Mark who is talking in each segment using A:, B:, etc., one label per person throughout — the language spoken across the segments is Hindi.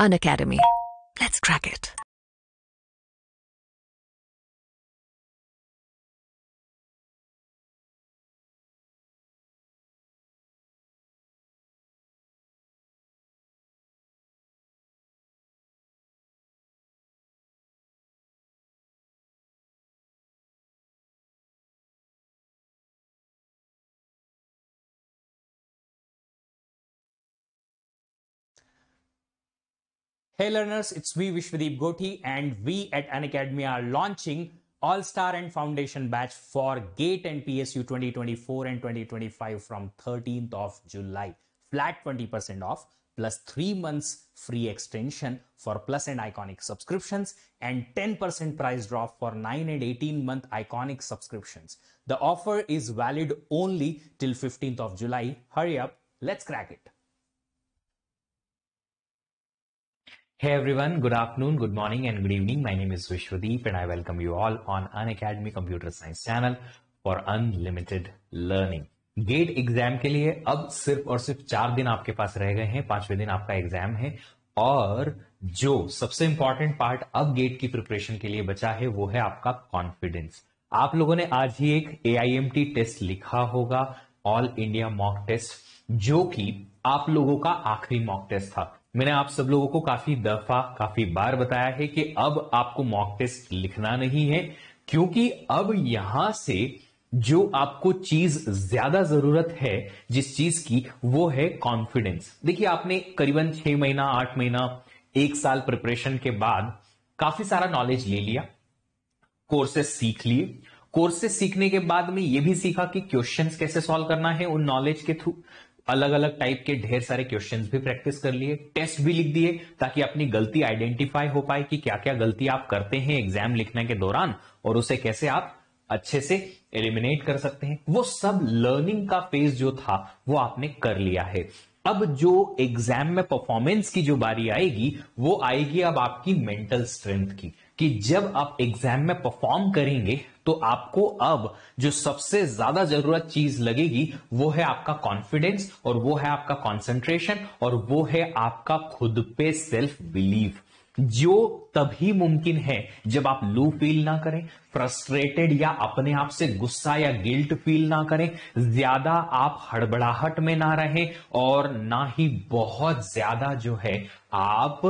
A: An Academy. Let's crack it. Hey learners, it's me Vishwadeep Gothi and we at Unacademy are launching All-Star and Foundation batch for GATE and PSU 2024 and 2025 from 13th of July. Flat 20% off plus 3 months free extension for Plus and Iconic subscriptions and 10% price drop for 9 and 18 month Iconic subscriptions. The offer is valid only till 15th of July. Hurry up, let's crack it. Hey everyone, good afternoon, good morning and good evening. My name is Vishwadeep and I welcome you all on An Academy Computer Science Channel for Unlimited Learning. GATE exam के लिए अब सिर्फ और सिर्फ चार दिन आपके पास रह गए हैं पांचवें दिन आपका एग्जाम है और जो सबसे इंपॉर्टेंट पार्ट अब गेट की प्रिपरेशन के लिए बचा है वो है आपका कॉन्फिडेंस आप लोगों ने आज ही एक ए टेस्ट लिखा होगा ऑल इंडिया मॉक टेस्ट जो कि आप लोगों का आखिरी मॉक टेस्ट था मैंने आप सब लोगों को काफी दफा काफी बार बताया है कि अब आपको मॉक टेस्ट लिखना नहीं है क्योंकि अब यहां से जो आपको चीज ज्यादा जरूरत है जिस चीज की वो है कॉन्फिडेंस देखिए आपने करीबन छह महीना आठ महीना एक साल प्रिपरेशन के बाद काफी सारा नॉलेज ले लिया कोर्सेस सीख लिए कोर्सेस सीखने के बाद में ये भी सीखा कि क्वेश्चंस कैसे सॉल्व करना है उन नॉलेज के थ्रू अलग अलग टाइप के ढेर सारे क्वेश्चंस भी प्रैक्टिस कर लिए टेस्ट भी लिख दिए ताकि अपनी गलती आइडेंटिफाई हो पाए कि क्या क्या गलती आप करते हैं एग्जाम लिखने के दौरान और उसे कैसे आप अच्छे से एलिमिनेट कर सकते हैं वो सब लर्निंग का फेज जो था वो आपने कर लिया है अब जो एग्जाम में परफॉर्मेंस की जो बारी आएगी वो आएगी अब आपकी मेंटल स्ट्रेंथ की कि जब आप एग्जाम में परफॉर्म करेंगे तो आपको अब जो सबसे ज्यादा जरूरत चीज लगेगी वो है आपका कॉन्फिडेंस और वो है आपका कॉन्सेंट्रेशन और वो है आपका खुद पे सेल्फ बिलीव जो तभी मुमकिन है जब आप लू फील ना करें फ्रस्ट्रेटेड या अपने आप से गुस्सा या गिल्ट फील ना करें ज्यादा आप हड़बड़ाहट में ना रहें और ना ही बहुत ज्यादा जो है आप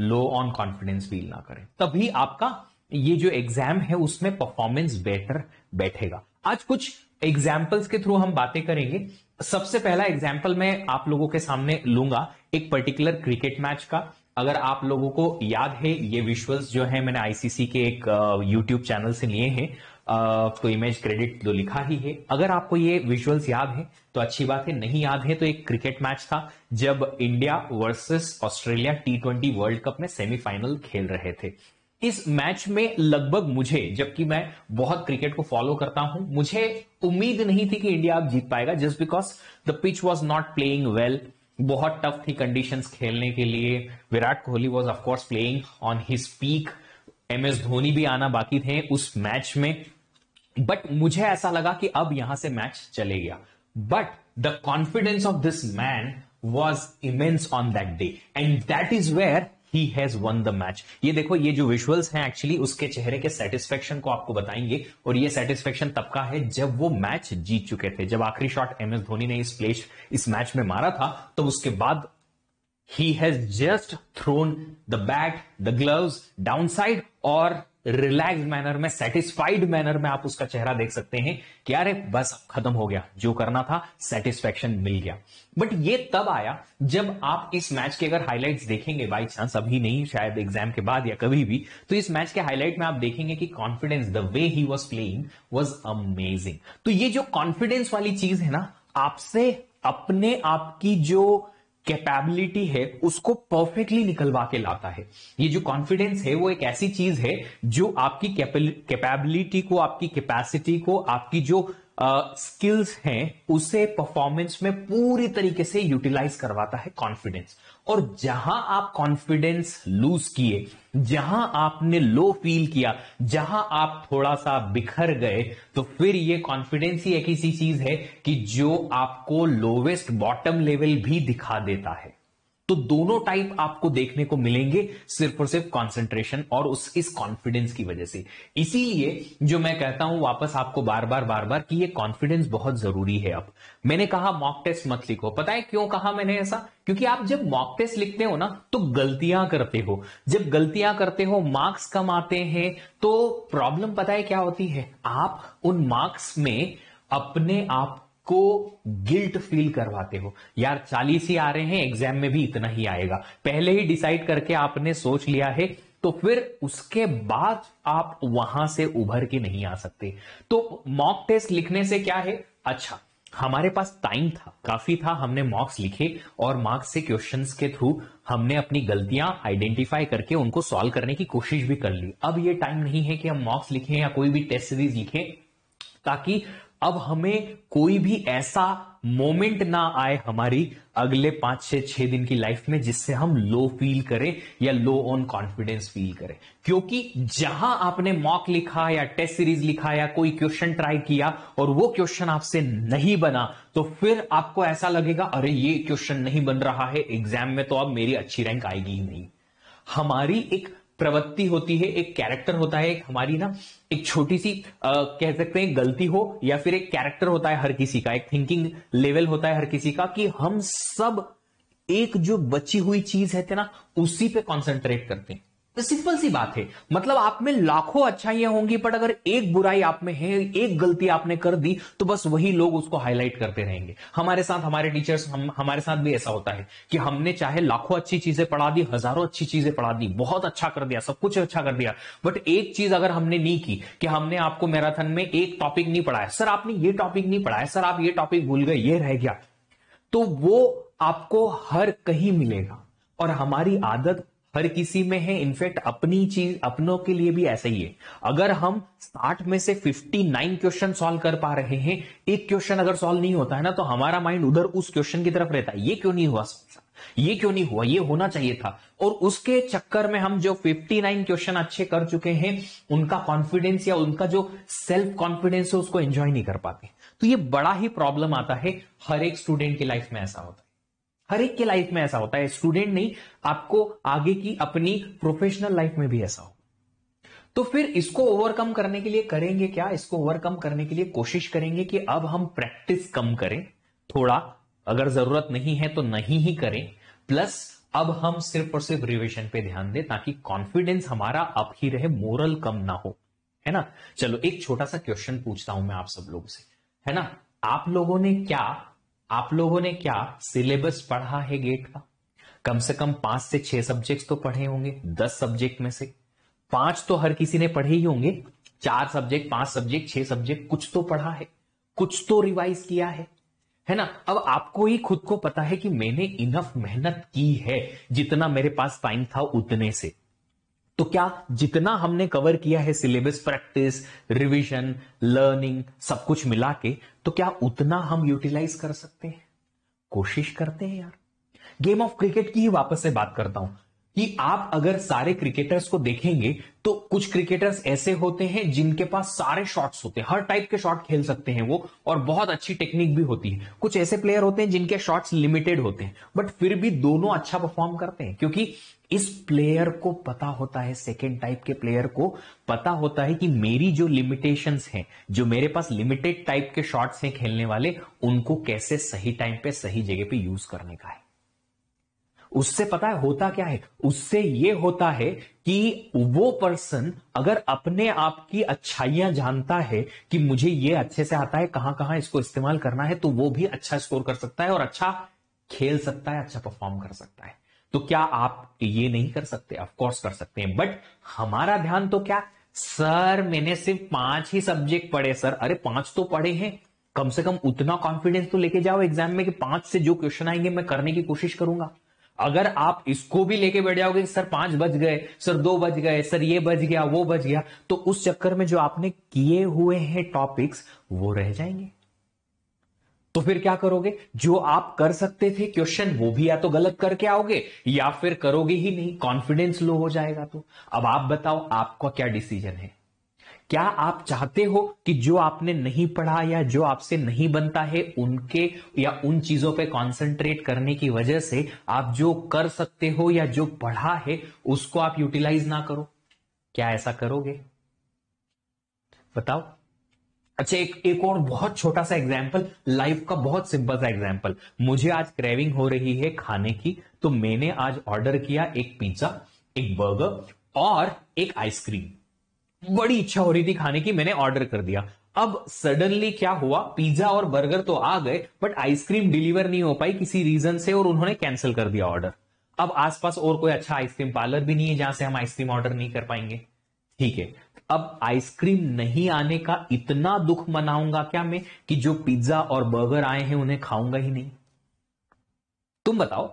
A: लो ऑन कॉन्फिडेंस फील ना करें तभी आपका ये जो एग्जाम है उसमें परफॉर्मेंस बेटर बैठेगा आज कुछ एग्जाम्पल्स के थ्रू हम बातें करेंगे सबसे पहला एग्जाम्पल मैं आप लोगों के सामने लूंगा एक पर्टिकुलर क्रिकेट मैच का अगर आप लोगों को याद है ये विश्वल्स जो है मैंने आईसीसी के एक यूट्यूब चैनल से लिए हैं तो इमेज क्रेडिट तो लिखा ही है अगर आपको ये विजुअल्स याद है तो अच्छी बात है नहीं याद है तो एक क्रिकेट मैच था जब India versus Australia T twenty world cup में सेमीफाइनल खेल रहे थे इस मैच में लगभग मुझे जबकि मैं बहुत क्रिकेट को फॉलो करता हूं मुझे उम्मीद नहीं थी कि इंडिया अब जीत पाएगा just because the pitch was not playing well बहुत टफ थी कंडीशन खेलने के लिए Virat Kohli was of course playing on his peak M S Dhoni भी आना बाकी थे उस मैच में बट मुझे ऐसा लगा कि अब यहां से मैच चले गया but the confidence of this man was immense on that day and that is where he has won the match ये देखो ये जो विजुअल्स हैं एक्चुअली उसके चेहरे के सेटिस्फेक्शन को आपको बताएंगे और ये सेटिस्फेक्शन तब का है जब वो मैच जीत चुके थे जब आखिरी शॉट एम एस धोनी ने इस प्ले इस मैच में मारा था तो उसके बाद he has just thrown the bat the glove down side और रिलैक्स मैनर में सेटिस्फाइड मैनर में आप उसका चेहरा देख सकते हैं कि अरे बस खत्म हो गया जो करना था सेटिस्फेक्शन मिल गया बट ये तब आया जब आप इस मैच के अगर हाईलाइट देखेंगे बाई चांस अभी नहीं शायद एग्जाम के बाद या कभी भी तो इस मैच के हाईलाइट में आप देखेंगे कि confidence the way he was playing was amazing तो ये जो कॉन्फिडेंस वाली चीज है ना आपसे अपने आप की जो कैपेबिलिटी है उसको परफेक्टली निकलवा के लाता है ये जो कॉन्फिडेंस है वो एक ऐसी चीज है जो आपकी कैपेबिलिटी को आपकी कैपेसिटी को आपकी जो स्किल्स uh, हैं उसे परफॉर्मेंस में पूरी तरीके से यूटिलाइज करवाता है कॉन्फिडेंस और जहां आप कॉन्फिडेंस लूज किए जहां आपने लो फील किया जहां आप थोड़ा सा बिखर गए तो फिर ये कॉन्फिडेंस ही एक ऐसी चीज है कि जो आपको लोवेस्ट बॉटम लेवल भी दिखा देता है तो दोनों टाइप आपको देखने को मिलेंगे सिर्फ और सिर्फ कंसंट्रेशन और उस इस कॉन्फिडेंस की वजह से इसीलिए जो मैं कहता हूं वापस आपको बार बार बार बार कि ये कॉन्फिडेंस बहुत जरूरी है अब मैंने कहा मॉक टेस्ट मत लिखो पता है क्यों कहा मैंने ऐसा क्योंकि आप जब मॉक टेस्ट लिखते हो ना तो गलतियां करते हो जब गलतियां करते हो मार्क्स कम आते हैं तो प्रॉब्लम पता है क्या होती है आप उन मार्क्स में अपने आप को गिल्ट फील करवाते हो यार चालीस ही आ रहे हैं एग्जाम में भी इतना ही आएगा पहले ही डिसाइड करके आपने सोच लिया है तो फिर उसके बाद आप वहां से उभर के नहीं आ सकते तो मॉक टेस्ट लिखने से क्या है अच्छा हमारे पास टाइम था काफी था हमने मार्क्स लिखे और मार्क्स से क्वेश्चंस के थ्रू हमने अपनी गलतियां आइडेंटिफाई करके उनको सॉल्व करने की कोशिश भी कर ली अब ये टाइम नहीं है कि हम मार्क्स लिखें या कोई भी टेस्ट सीरीज लिखें ताकि अब हमें कोई भी ऐसा मोमेंट ना आए हमारी अगले पांच से छह दिन की लाइफ में जिससे हम लो फील करें या लो ऑन कॉन्फिडेंस फील करें क्योंकि जहां आपने मॉक लिखा या टेस्ट सीरीज लिखा या कोई क्वेश्चन ट्राई किया और वो क्वेश्चन आपसे नहीं बना तो फिर आपको ऐसा लगेगा अरे ये क्वेश्चन नहीं बन रहा है एग्जाम में तो अब मेरी अच्छी रैंक आएगी ही नहीं हमारी एक प्रवृत्ति होती है एक कैरेक्टर होता है एक हमारी ना एक छोटी सी आ, कह सकते हैं गलती हो या फिर एक कैरेक्टर होता है हर किसी का एक थिंकिंग लेवल होता है हर किसी का कि हम सब एक जो बची हुई चीज है ना उसी पे कॉन्सेंट्रेट करते हैं तो सिंपल सी बात है मतलब आप में लाखों अच्छाइयां होंगी बट अगर एक बुराई आप में है एक गलती आपने कर दी तो बस वही लोग उसको हाईलाइट करते रहेंगे हमारे साथ हमारे टीचर्स हम हमारे साथ भी ऐसा होता है कि हमने चाहे लाखों अच्छी चीजें पढ़ा दी हजारों अच्छी चीजें पढ़ा दी बहुत अच्छा कर दिया सब कुछ अच्छा कर दिया बट एक चीज अगर हमने नहीं की कि हमने आपको मैराथन में एक टॉपिक नहीं पढ़ाया सर आपने ये टॉपिक नहीं पढ़ाया सर आप ये टॉपिक भूल गए ये रह गया तो वो आपको हर कहीं मिलेगा और हमारी आदत हर किसी में है इनफेक्ट अपनी चीज अपनों के लिए भी ऐसा ही है अगर हम साठ में से फिफ्टी नाइन क्वेश्चन सॉल्व कर पा रहे हैं एक क्वेश्चन अगर सॉल्व नहीं होता है ना तो हमारा माइंड उधर उस क्वेश्चन की तरफ रहता है ये क्यों नहीं हुआ ये क्यों नहीं हुआ ये होना चाहिए था और उसके चक्कर में हम जो 59 क्वेश्चन अच्छे कर चुके हैं उनका कॉन्फिडेंस या उनका जो सेल्फ कॉन्फिडेंस है उसको एंजॉय नहीं कर पाते तो ये बड़ा ही प्रॉब्लम आता है हर एक स्टूडेंट की लाइफ में ऐसा होता है हर एक के लाइफ में ऐसा होता है स्टूडेंट नहीं आपको आगे की अपनी प्रोफेशनल लाइफ में भी ऐसा हो तो फिर इसको ओवरकम करने के लिए करेंगे क्या इसको ओवरकम करने के लिए कोशिश करेंगे कि अब हम प्रैक्टिस कम करें थोड़ा अगर जरूरत नहीं है तो नहीं ही करें प्लस अब हम सिर्फ और सिर्फ रिविजन पे ध्यान दें ताकि कॉन्फिडेंस हमारा अप ही रहे मोरल कम ना हो है ना चलो एक छोटा सा क्वेश्चन पूछता हूं मैं आप सब लोगों से है ना आप लोगों ने क्या आप लोगों ने क्या सिलेबस पढ़ा है गेट का कम से कम पांच से छह सब्जेक्ट्स तो पढ़े होंगे दस सब्जेक्ट में से पांच तो हर किसी ने पढ़े ही होंगे चार सब्जेक्ट पांच सब्जेक्ट छह सब्जेक्ट कुछ तो पढ़ा है कुछ तो रिवाइज किया है है ना अब आपको ही खुद को पता है कि मैंने इनफ मेहनत की है जितना मेरे पास टाइम था उतने से तो क्या जितना हमने कवर किया है सिलेबस प्रैक्टिस रिवीजन लर्निंग सब कुछ मिला के तो क्या उतना हम यूटिलाइज कर सकते हैं कोशिश करते हैं यार गेम ऑफ क्रिकेट की ही वापस से बात करता हूं कि आप अगर सारे क्रिकेटर्स को देखेंगे तो कुछ क्रिकेटर्स ऐसे होते हैं जिनके पास सारे शॉट्स होते हैं हर टाइप के शॉट खेल सकते हैं वो और बहुत अच्छी टेक्निक भी होती है कुछ ऐसे प्लेयर होते हैं जिनके शॉट्स लिमिटेड होते हैं बट फिर भी दोनों अच्छा परफॉर्म करते हैं क्योंकि इस प्लेयर को पता होता है सेकेंड टाइप के प्लेयर को पता होता है कि मेरी जो लिमिटेशंस हैं जो मेरे पास लिमिटेड टाइप के शॉट्स हैं खेलने वाले उनको कैसे सही टाइम पे सही जगह पे यूज करने का है उससे पता है होता क्या है उससे ये होता है कि वो पर्सन अगर अपने आप की अच्छाइयां जानता है कि मुझे ये अच्छे से आता है कहां कहां इसको इस्तेमाल करना है तो वो भी अच्छा स्कोर कर सकता है और अच्छा खेल सकता है अच्छा परफॉर्म कर सकता है तो क्या आप ये नहीं कर सकते ऑफकोर्स कर सकते हैं बट हमारा ध्यान तो क्या सर मैंने सिर्फ पांच ही सब्जेक्ट पढ़े सर अरे पांच तो पढ़े हैं कम से कम उतना कॉन्फिडेंस तो लेके जाओ एग्जाम में कि पांच से जो क्वेश्चन आएंगे मैं करने की कोशिश करूंगा अगर आप इसको भी लेके बैठ जाओगे सर पांच बज गए सर दो बज गए सर ये बज गया वो बज गया तो उस चक्कर में जो आपने किए हुए हैं टॉपिक्स वो रह जाएंगे तो फिर क्या करोगे जो आप कर सकते थे क्वेश्चन वो भी या तो गलत करके आओगे या फिर करोगे ही नहीं कॉन्फिडेंस लो हो जाएगा तो अब आप बताओ आपका क्या डिसीजन है क्या आप चाहते हो कि जो आपने नहीं पढ़ा या जो आपसे नहीं बनता है उनके या उन चीजों पे कंसंट्रेट करने की वजह से आप जो कर सकते हो या जो पढ़ा है उसको आप यूटिलाइज ना करो क्या ऐसा करोगे बताओ अच्छा एक एक और बहुत छोटा सा एग्जाम्पल लाइफ का बहुत सिंपल सा एग्जाम्पल मुझे आज क्रेविंग हो रही है खाने की तो मैंने आज ऑर्डर किया एक पिज्जा एक बर्गर और एक आइसक्रीम बड़ी इच्छा हो रही थी खाने की मैंने ऑर्डर कर दिया अब सडनली क्या हुआ पिज्जा और बर्गर तो आ गए बट आइसक्रीम डिलीवर नहीं हो पाई किसी रीजन से और उन्होंने कैंसिल कर दिया ऑर्डर अब आसपास और कोई अच्छा आइसक्रीम पार्लर भी नहीं है जहां से हम आइसक्रीम ऑर्डर नहीं कर पाएंगे ठीक है अब आइसक्रीम नहीं आने का इतना दुख मनाऊंगा क्या मैं कि जो पिज्जा और बर्गर आए हैं उन्हें खाऊंगा ही नहीं तुम बताओ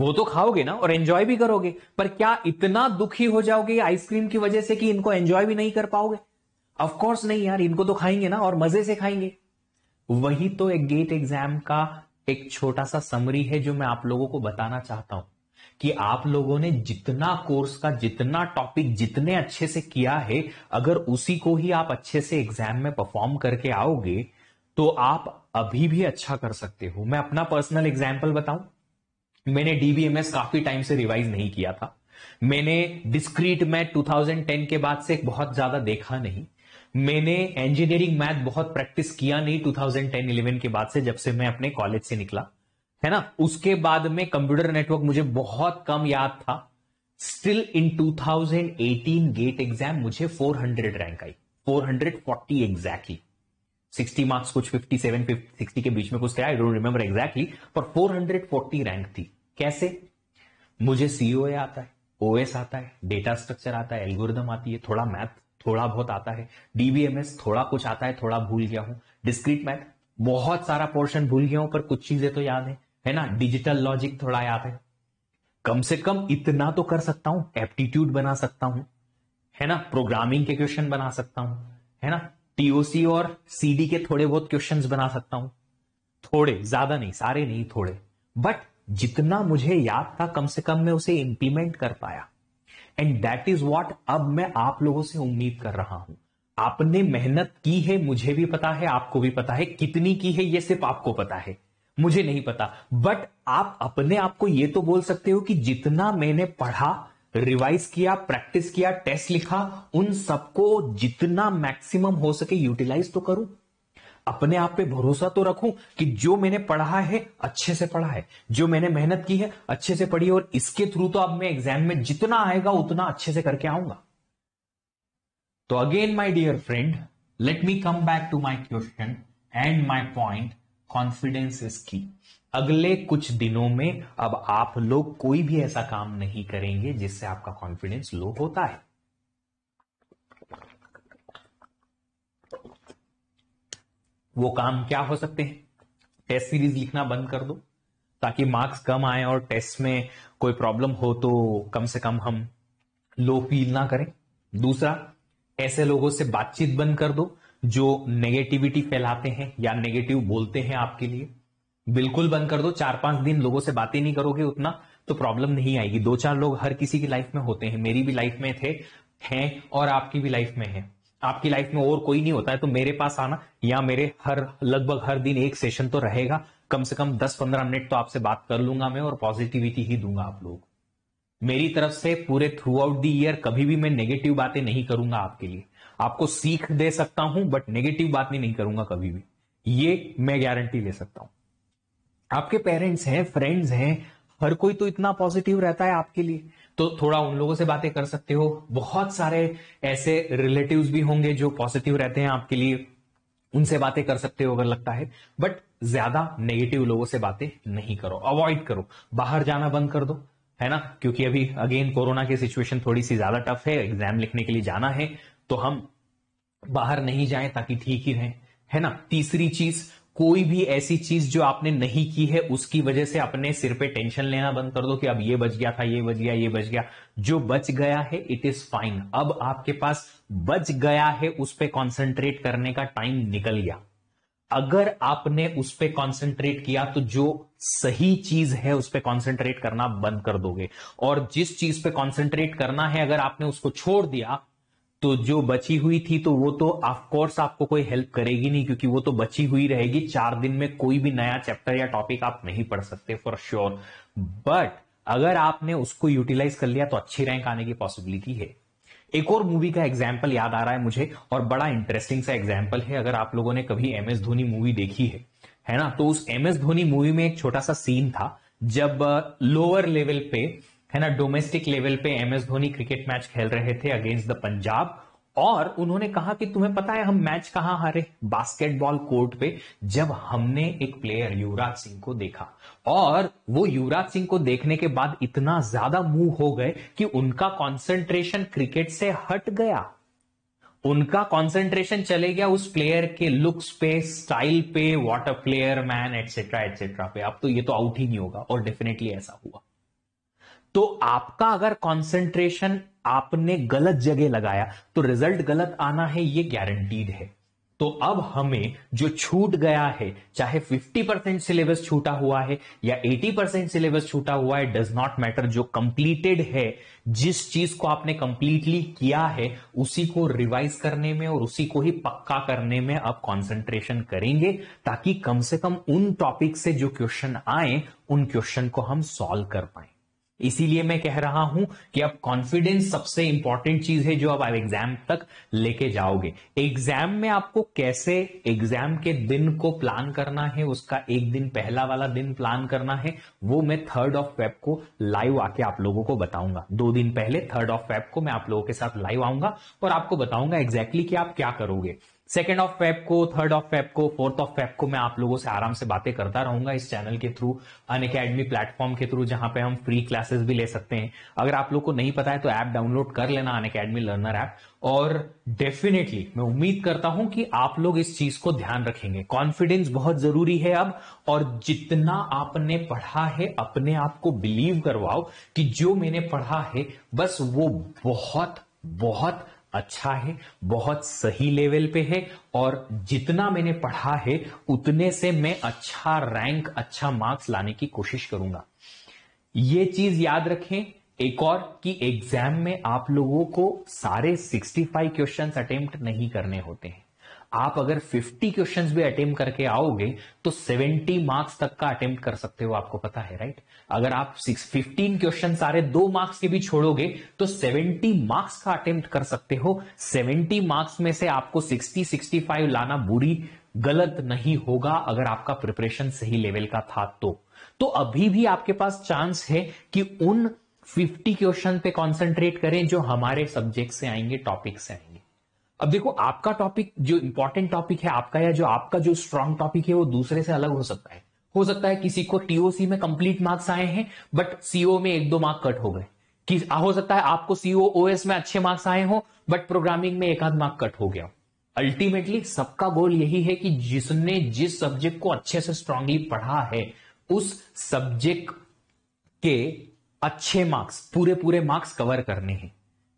A: वो तो खाओगे ना और एंजॉय भी करोगे पर क्या इतना दुखी हो जाओगे आइसक्रीम की वजह से कि इनको एंजॉय भी नहीं कर पाओगे ऑफकोर्स नहीं यार इनको तो खाएंगे ना और मजे से खाएंगे वही तो एक गेट एग्जाम का एक छोटा सा समरी है जो मैं आप लोगों को बताना चाहता हूं कि आप लोगों ने जितना कोर्स का जितना टॉपिक जितने अच्छे से किया है अगर उसी को ही आप अच्छे से एग्जाम में परफॉर्म करके आओगे तो आप अभी भी अच्छा कर सकते हो मैं अपना पर्सनल एग्जाम्पल बताऊं मैंने डीबीएमएस काफी टाइम से रिवाइज नहीं किया था मैंने डिस्क्रीट मैथ 2010 के बाद से बहुत ज्यादा देखा नहीं मैंने इंजीनियरिंग मैथ बहुत प्रैक्टिस किया नहीं 2010-11 के बाद से जब से मैं अपने कॉलेज से निकला है ना उसके बाद में कंप्यूटर नेटवर्क मुझे बहुत कम याद था स्टिल इन 2018 गेट एग्जाम मुझे 400 रैंक आई 440 एग्जैक्टली 60 मार्क्स कुछ 57 60 के बीच में कुछ आई डोंट रिमेम्बर एग्जैक्टली पर 440 रैंक थी कैसे मुझे सीओ आता है ओएस आता है डेटा स्ट्रक्चर आता है एल्गोरिदम आती है थोड़ा मैथ थोड़ा बहुत आता है डीबीएमएस थोड़ा कुछ आता है थोड़ा भूल गया हूं डिस्क्रीट मैथ बहुत सारा पोर्शन भूल गया हूं पर कुछ चीजें तो याद है है ना डिजिटल लॉजिक थोड़ा याद है कम से कम इतना तो कर सकता हूं एप्टीट्यूड बना सकता हूं है ना प्रोग्रामिंग के क्वेश्चन बना सकता हूं है ना टीओसी और सीडी के थोड़े बहुत क्वेश्चन बना सकता हूं थोड़े ज्यादा नहीं सारे नहीं थोड़े बट जितना मुझे याद था कम से कम मैं उसे इंप्लीमेंट कर पाया एंड दैट इज वॉट अब मैं आप लोगों से उम्मीद कर रहा हूं आपने मेहनत की है मुझे भी पता है आपको भी पता है कितनी की है ये सिर्फ आपको पता है मुझे नहीं पता बट आप अपने आप को ये तो बोल सकते हो कि जितना मैंने पढ़ा रिवाइज किया प्रैक्टिस किया टेस्ट लिखा उन सबको जितना मैक्सिमम हो सके यूटिलाइज तो करूं अपने आप पे भरोसा तो रखूं कि जो मैंने पढ़ा है अच्छे से पढ़ा है जो मैंने मेहनत की है अच्छे से पढ़ी और इसके थ्रू तो अब मैं एग्जाम में जितना आएगा उतना अच्छे से करके आऊंगा तो again my dear friend let me come back to my question and my point confidence is की अगले कुछ दिनों में अब आप लोग कोई भी ऐसा काम नहीं करेंगे जिससे आपका कॉन्फिडेंस लो होता है वो काम क्या हो सकते हैं टेस्ट सीरीज लिखना बंद कर दो ताकि मार्क्स कम आए और टेस्ट में कोई प्रॉब्लम हो तो कम से कम हम लो फील ना करें दूसरा ऐसे लोगों से बातचीत बंद कर दो जो नेगेटिविटी फैलाते हैं या नेगेटिव बोलते हैं आपके लिए बिल्कुल बंद कर दो चार पांच दिन लोगों से बातें नहीं करोगे उतना तो प्रॉब्लम नहीं आएगी दो चार लोग हर किसी की लाइफ में होते हैं मेरी भी लाइफ में थे हैं और आपकी भी लाइफ में है आपकी लाइफ में और कोई नहीं होता है तो मेरे पास आना या मेरे हर लगभग हर दिन एक सेशन तो रहेगा कम से कम 10-15 मिनट तो आपसे बात कर लूंगा मैं और पॉजिटिविटी ही दूंगा आप लोग मेरी तरफ से पूरे थ्रू आउट द ईयर कभी भी मैं नेगेटिव बातें नहीं करूंगा आपके लिए आपको सीख दे सकता हूं बट नेगेटिव बात नहीं, नहीं करूंगा कभी भी ये मैं गारंटी ले सकता हूं आपके पेरेंट्स हैं फ्रेंड्स हैं हर कोई तो इतना पॉजिटिव रहता है आपके लिए तो थोड़ा उन लोगों से बातें कर सकते हो बहुत सारे ऐसे रिलेटिव्स भी होंगे जो पॉजिटिव रहते हैं आपके लिए उनसे बातें कर सकते हो अगर लगता है बट ज्यादा नेगेटिव लोगों से बातें नहीं करो अवॉइड करो बाहर जाना बंद कर दो है ना क्योंकि अभी अगेन कोरोना की सिचुएशन थोड़ी सी ज्यादा टफ है एग्जाम लिखने के लिए जाना है तो हम बाहर नहीं जाएं ताकि ठीक ही रहें है ना तीसरी चीज कोई भी ऐसी चीज जो आपने नहीं की है उसकी वजह से अपने सिर पे टेंशन लेना बंद कर दो कि अब ये बच गया था ये बच गया ये बच गया जो बच गया है इट इज फाइन अब आपके पास बच गया है उस पर कॉन्सेंट्रेट करने का टाइम निकल गया अगर आपने उस पर कॉन्सेंट्रेट किया तो जो सही चीज है उस पर कॉन्सेंट्रेट करना बंद कर दोगे और जिस चीज पे कॉन्सेंट्रेट करना है अगर आपने उसको छोड़ दिया तो जो बची हुई थी तो वो तो ऑफकोर्स आपको कोई हेल्प करेगी नहीं क्योंकि वो तो बची हुई रहेगी चार दिन में कोई भी नया चैप्टर या टॉपिक आप नहीं पढ़ सकते फॉर श्योर बट अगर आपने उसको यूटिलाइज कर लिया तो अच्छी रैंक आने की पॉसिबिलिटी है एक और मूवी का एग्जाम्पल याद आ रहा है मुझे और बड़ा इंटरेस्टिंग सा एग्जाम्पल है अगर आप लोगों ने कभी एम एस धोनी मूवी देखी है है ना तो उस एम एस धोनी मूवी में एक छोटा सा सीन था जब लोअर लेवल पे है ना डोमेस्टिक लेवल पे M S Dhoni cricket match खेल रहे थे अगेंस्ट द पंजाब और उन्होंने कहा कि तुम्हें पता है हम मैच कहां हारे बास्केटबॉल कोर्ट पे जब हमने एक प्लेयर युवराज सिंह को देखा और वो युवराज सिंह को देखने के बाद इतना ज्यादा मूव हो गए कि उनका कंसंट्रेशन क्रिकेट से हट गया उनका कंसंट्रेशन चले गया उस प्लेयर के लुक्स पे स्टाइल पे a player man etcetera etcetera पे अब तो ये तो आउट ही नहीं होगा और डेफिनेटली ऐसा हुआ तो आपका अगर कॉन्सेंट्रेशन आपने गलत जगह लगाया तो रिजल्ट गलत आना है ये गारंटीड है तो अब हमें जो छूट गया है चाहे 50 परसेंट सिलेबस छूटा हुआ है या 80 परसेंट सिलेबस छूटा हुआ है डज नॉट मैटर जो कंप्लीटेड है जिस चीज को आपने कंप्लीटली किया है उसी को रिवाइज करने में और उसी को ही पक्का करने में आप कंसंट्रेशन करेंगे ताकि कम से कम उन टॉपिक से जो क्वेश्चन आए उन क्वेश्चन को हम सॉल्व कर पाए इसीलिए मैं कह रहा हूं कि अब कॉन्फिडेंस सबसे इंपॉर्टेंट चीज है जो अब आप एग्जाम तक लेके जाओगे एग्जाम में आपको कैसे एग्जाम के दिन को प्लान करना है उसका एक दिन पहला वाला दिन प्लान करना है वो मैं थर्ड ऑफ फेब को लाइव आके आप लोगों को बताऊंगा दो दिन पहले थर्ड ऑफ फेब को मैं आप लोगों के साथ लाइव आऊंगा और आपको बताऊंगा एग्जैक्टली exactly कि आप क्या करोगे सेकेंड ऑफ फेब को थर्ड ऑफ फेब को फोर्थ ऑफ फेब को मैं आप लोगों से आराम से बातें करता रहूंगा इस चैनल के थ्रू अन अकेडमी प्लेटफॉर्म के थ्रू जहां पे हम फ्री क्लासेस भी ले सकते हैं अगर आप लोग को नहीं पता है तो ऐप डाउनलोड कर लेना अन अकेडमी लर्नर ऐप और डेफिनेटली मैं उम्मीद करता हूं कि आप लोग इस चीज को ध्यान रखेंगे कॉन्फिडेंस बहुत जरूरी है अब और जितना आपने पढ़ा है अपने आप को बिलीव करवाओ कि जो मैंने पढ़ा है बस वो बहुत बहुत अच्छा है बहुत सही लेवल पे है और जितना मैंने पढ़ा है उतने से मैं अच्छा रैंक अच्छा मार्क्स लाने की कोशिश करूंगा ये चीज याद रखें एक और कि एग्जाम में आप लोगों को सारे 65 क्वेश्चन अटेम्प्ट नहीं करने होते हैं आप अगर 50 क्वेश्चंस भी अटेम्प्ट करके आओगे तो 70 मार्क्स तक का अटेम्प्ट कर सकते हो आपको पता है राइट अगर आप 15 क्वेश्चन सारे दो मार्क्स के भी छोड़ोगे तो 70 मार्क्स का अटेम्प्ट कर सकते हो 70 मार्क्स में से आपको 60 65 लाना बुरी गलत नहीं होगा अगर आपका प्रिपरेशन सही लेवल का था तो तो अभी भी आपके पास चांस है कि उन फिफ्टी क्वेश्चन पे कॉन्सेंट्रेट करें जो हमारे सब्जेक्ट से आएंगे टॉपिक से आएंगे अब देखो आपका टॉपिक जो इंपॉर्टेंट टॉपिक है आपका या जो आपका जो स्ट्रांग टॉपिक है वो दूसरे से अलग हो सकता है हो सकता है किसी को टीओसी में कंप्लीट मार्क्स आए हैं बट सीओ में एक दो मार्क कट हो गए कि हो सकता है आपको सीओओएस में अच्छे मार्क्स आए हो बट प्रोग्रामिंग में एक आध मार्क कट हो गया अल्टीमेटली सबका गोल यही है कि जिसने जिस सब्जेक्ट को अच्छे से स्ट्रांगली पढ़ा है उस सब्जेक्ट के अच्छे मार्क्स पूरे पूरे मार्क्स कवर करने हैं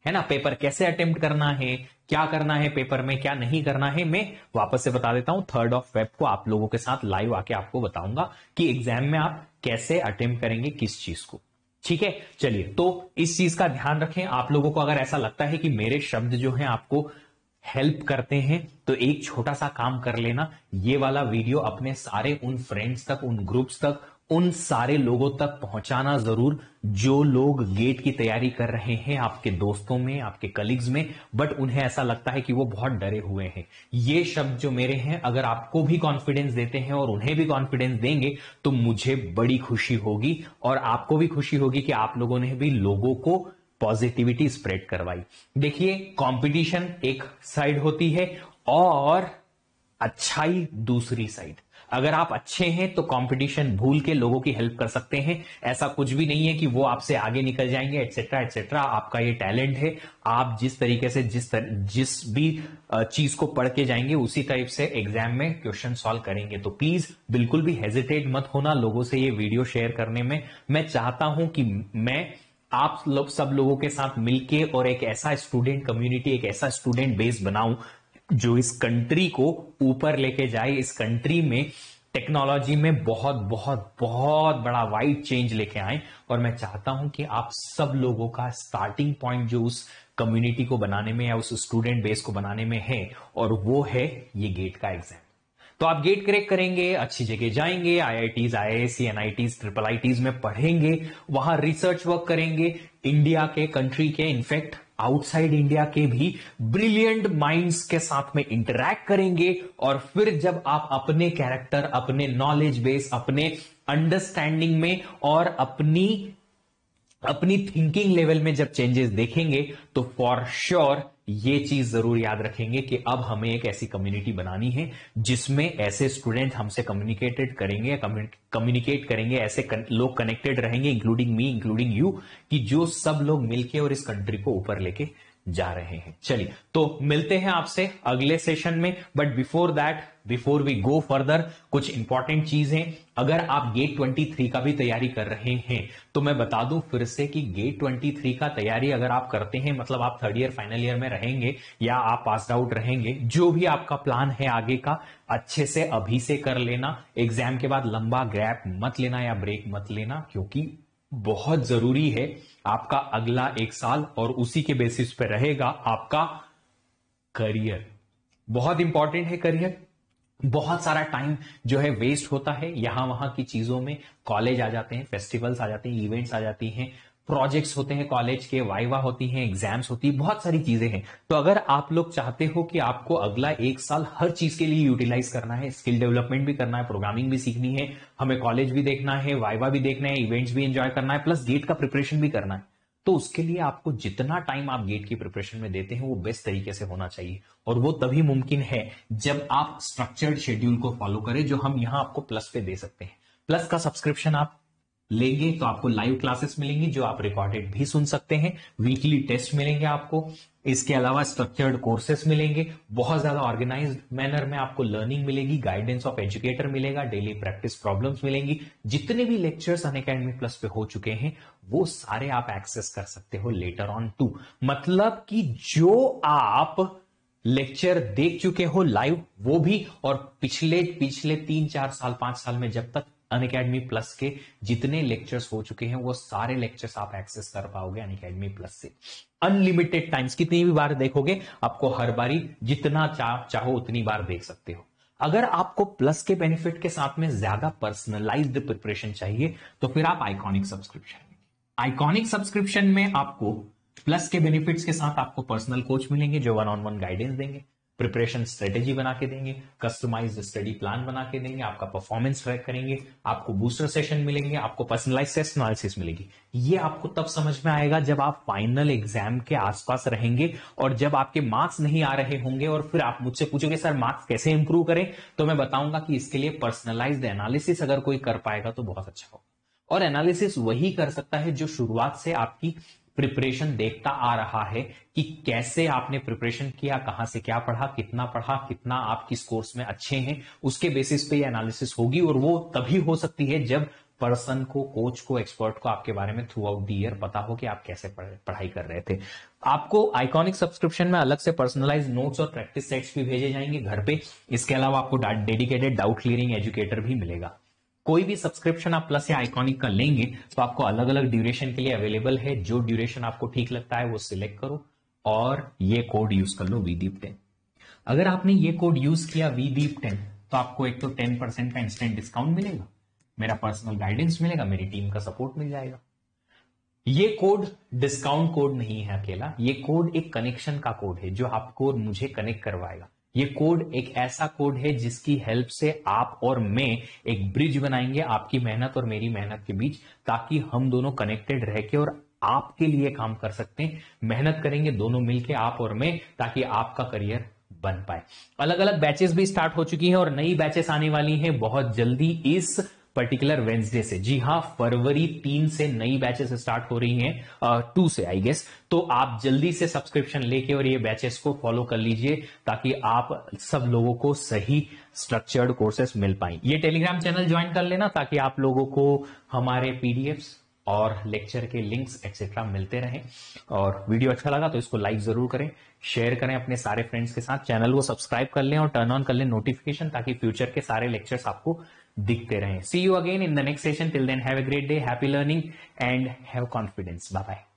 A: है ना पेपर कैसे अटेम्प्ट करना है क्या करना है पेपर में क्या नहीं करना है मैं वापस से बता देता हूं थर्ड ऑफ फेब को आप लोगों के साथ लाइव आके आपको बताऊंगा कि एग्जाम में आप कैसे अटेम्प्ट करेंगे किस चीज को ठीक है चलिए तो इस चीज का ध्यान रखें आप लोगों को अगर ऐसा लगता है कि मेरे शब्द जो है आपको हेल्प करते हैं तो एक छोटा सा काम कर लेना ये वाला वीडियो अपने सारे उन फ्रेंड्स तक उन ग्रुप्स तक उन सारे लोगों तक पहुंचाना जरूर जो लोग गेट की तैयारी कर रहे हैं आपके दोस्तों में आपके कलीग्स में बट उन्हें ऐसा लगता है कि वो बहुत डरे हुए हैं ये शब्द जो मेरे हैं अगर आपको भी कॉन्फिडेंस देते हैं और उन्हें भी कॉन्फिडेंस देंगे तो मुझे बड़ी खुशी होगी और आपको भी खुशी होगी कि आप लोगों ने भी लोगों को पॉजिटिविटी स्प्रेड करवाई देखिए कंपटीशन एक साइड होती है और अच्छाई दूसरी साइड अगर आप अच्छे हैं तो कंपटीशन भूल के लोगों की हेल्प कर सकते हैं ऐसा कुछ भी नहीं है कि वो आपसे आगे निकल जाएंगे एटसेट्रा एटसेट्रा आपका ये टैलेंट है आप जिस तरीके से जिस तर, जिस भी चीज को पढ़ के जाएंगे उसी टाइप से एग्जाम में क्वेश्चन सॉल्व करेंगे तो प्लीज बिल्कुल भी हेजिटेट मत होना लोगों से ये वीडियो शेयर करने में मैं चाहता हूं कि मैं आप लोग सब लोगों के साथ मिलके और एक ऐसा स्टूडेंट कम्युनिटी एक ऐसा स्टूडेंट बेस बनाऊं जो इस कंट्री को ऊपर लेके जाए इस कंट्री में टेक्नोलॉजी में बहुत बहुत बहुत बड़ा वाइड चेंज लेके आए और मैं चाहता हूं कि आप सब लोगों का स्टार्टिंग पॉइंट जो उस कम्युनिटी को बनाने में या उस स्टूडेंट बेस को बनाने में है और वो है ये गेट का एग्जाम तो आप गेट क्रैक करेंगे अच्छी जगह जाएंगे I I I IITs C NITs triple ITs में पढ़ेंगे वहां रिसर्च वर्क करेंगे इंडिया के कंट्री के इनफैक्ट आउटसाइड इंडिया के भी ब्रिलियंट माइंड्स के साथ में इंटरैक्ट करेंगे और फिर जब आप अपने कैरेक्टर अपने नॉलेज बेस अपने अंडरस्टैंडिंग में और अपनी अपनी थिंकिंग लेवल में जब चेंजेस देखेंगे तो फॉर श्योर sure ये चीज जरूर याद रखेंगे कि अब हमें एक ऐसी कम्युनिटी बनानी है जिसमें ऐसे स्टूडेंट हमसे कम्युनिकेटेड करेंगे कम्युनिकेट करेंगे ऐसे लोग कनेक्टेड रहेंगे इंक्लूडिंग मी इंक्लूडिंग यू कि जो सब लोग मिलके और इस कंट्री को ऊपर लेके जा रहे हैं चलिए तो मिलते हैं आपसे अगले सेशन में but before that before we go further कुछ इंपॉर्टेंट चीज है अगर आप गेट ट्वेंटी थ्री का भी तैयारी कर रहे हैं तो मैं बता दूं फिर से कि गेट थ्री का तैयारी अगर आप करते हैं मतलब आप थर्ड ईयर फाइनल ईयर में रहेंगे या आप पास आउट रहेंगे जो भी आपका प्लान है आगे का अच्छे से अभी से कर लेना एग्जाम के बाद लंबा गैप मत लेना या ब्रेक मत लेना क्योंकि बहुत जरूरी है आपका अगला एक साल और उसी के बेसिस पे रहेगा आपका करियर बहुत इंपॉर्टेंट है करियर बहुत सारा टाइम जो है वेस्ट होता है यहां वहां की चीजों में कॉलेज आ जाते हैं फेस्टिवल्स आ जाते हैं इवेंट्स आ जाती हैं प्रोजेक्ट्स होते हैं कॉलेज के वाइवा होती हैं एग्जाम्स होती है बहुत सारी चीजें हैं तो अगर आप लोग चाहते हो कि आपको अगला एक साल हर चीज के लिए यूटिलाइज करना है स्किल डेवलपमेंट भी करना है प्रोग्रामिंग भी सीखनी है हमें कॉलेज भी देखना है वाइवा भी देखना है इवेंट्स भी एंजॉय करना है प्लस गेट का प्रिपरेशन भी करना है तो उसके लिए आपको जितना टाइम आप गेट की प्रिपरेशन में देते हैं वो बेस्ट तरीके से होना चाहिए और वो तभी मुमकिन है जब आप स्ट्रक्चर्ड शेड्यूल को फॉलो करें जो हम यहां आपको प्लस पे दे सकते हैं प्लस का सब्सक्रिप्शन आप लेंगे तो आपको लाइव क्लासेस मिलेंगी जो आप रिकॉर्डेड भी सुन सकते हैं वीकली टेस्ट मिलेंगे आपको इसके अलावा स्ट्रक्चर्ड कोर्सेस मिलेंगे बहुत ज्यादा ऑर्गेनाइज मैनर में आपको लर्निंग मिलेगी गाइडेंस ऑफ एजुकेटर मिलेगा डेली प्रैक्टिस प्रॉब्लम्स मिलेंगी जितने भी लेक्चर्स अन अकेडमी प्लस पे हो चुके हैं वो सारे आप एक्सेस कर सकते हो लेटर ऑन टू मतलब कि जो आप लेक्चर देख चुके हो लाइव वो भी और पिछले पिछले तीन चार साल पांच साल में जब तक अन अकेडमी प्लस के जितने लेक्चर्स हो चुके हैं वो सारे लेक्चर्स आप एक्सेस कर पाओगे अन अकेडमी प्लस से अनलिमिटेड टाइम्स कितनी भी बार देखोगे आपको हर बारी जितना चा, चाहो उतनी बार देख सकते हो अगर आपको प्लस के बेनिफिट के साथ में ज्यादा पर्सनलाइज्ड प्रिपरेशन चाहिए तो फिर आप आइकॉनिक सब्सक्रिप्शन आइकॉनिक सब्सक्रिप्शन में आपको प्लस के बेनिफिट्स के साथ आपको पर्सनल कोच मिलेंगे जो वन ऑन वन गाइडेंस देंगे प्रिपरेशन स्ट्रेटेजी बना के देंगे कस्टमाइज स्टडी प्लान बना के देंगे आपका परफॉर्मेंस ट्रैक करेंगे आपको बूस्टर सेशन मिलेंगे आपको पर्सनलाइज सेशन एनालिसिस मिलेगी ये आपको तब समझ में आएगा जब आप फाइनल एग्जाम के आसपास रहेंगे और जब आपके मार्क्स नहीं आ रहे होंगे और फिर आप मुझसे पूछोगे सर मार्क्स कैसे इंप्रूव करें तो मैं बताऊंगा कि इसके लिए पर्सनलाइज एनालिसिस अगर कोई कर पाएगा तो बहुत अच्छा होगा और एनालिसिस वही कर सकता है जो शुरुआत से आपकी प्रिपरेशन देखता आ रहा है कि कैसे आपने प्रिपरेशन किया कहां से क्या पढ़ा कितना पढ़ा कितना आप किस कोर्स में अच्छे हैं उसके बेसिस पे ये एनालिसिस होगी और वो तभी हो सकती है जब पर्सन को कोच को एक्सपर्ट को आपके बारे में थ्रू आउट दी ईयर पता हो कि आप कैसे पढ़ाई कर रहे थे आपको आइकॉनिक सब्सक्रिप्शन में अलग से पर्सनलाइज नोट्स और प्रैक्टिस सेट्स भी भेजे जाएंगे घर पे इसके अलावा आपको डेडिकेटेड डाउट क्लियरिंग एजुकेटर भी मिलेगा कोई भी सब्सक्रिप्शन आप प्लस या आइकॉनिक का लेंगे तो आपको अलग अलग ड्यूरेशन के लिए अवेलेबल है जो ड्यूरेशन आपको ठीक लगता है वो सिलेक्ट करो और ये कोड यूज कर लो वीदीप टेन अगर आपने ये कोड यूज किया वीदीप टेन तो आपको एक तो टेन परसेंट का इंस्टेंट डिस्काउंट मिलेगा मेरा पर्सनल गाइडेंस मिलेगा मेरी टीम का सपोर्ट मिल जाएगा ये कोड डिस्काउंट कोड नहीं है अकेला ये कोड एक कनेक्शन का कोड है जो आपको और मुझे कनेक्ट करवाएगा ये कोड एक ऐसा कोड है जिसकी हेल्प से आप और मैं एक ब्रिज बनाएंगे आपकी मेहनत और मेरी मेहनत के बीच ताकि हम दोनों कनेक्टेड रह के और आपके लिए काम कर सकते हैं मेहनत करेंगे दोनों मिलके आप और मैं ताकि आपका करियर बन पाए अलग अलग बैचेस भी स्टार्ट हो चुकी हैं और नई बैचेस आने वाली हैं बहुत जल्दी इस पर्टिकुलर वेंसडे से जी हाँ फरवरी तीन से नई बैचेस स्टार्ट हो रही हैं टू से आई गेस तो आप जल्दी से सब्सक्रिप्शन लेके और ये बैचेस को फॉलो कर लीजिए ताकि आप सब लोगों को सही स्ट्रक्चर्ड कोर्सेस मिल पाए ये टेलीग्राम चैनल ज्वाइन कर लेना ताकि आप लोगों को हमारे पीडीएफ और लेक्चर के लिंक्स एक्सेट्रा मिलते रहें और वीडियो अच्छा लगा तो इसको लाइक जरूर करें शेयर करें अपने सारे फ्रेंड्स के साथ चैनल को सब्सक्राइब कर लें और टर्न ऑन कर लें नोटिफिकेशन ताकि फ्यूचर के सारे लेक्चर्स आपको दिखते रहें see you again in the next session till then have a great day happy learning and have confidence bye bye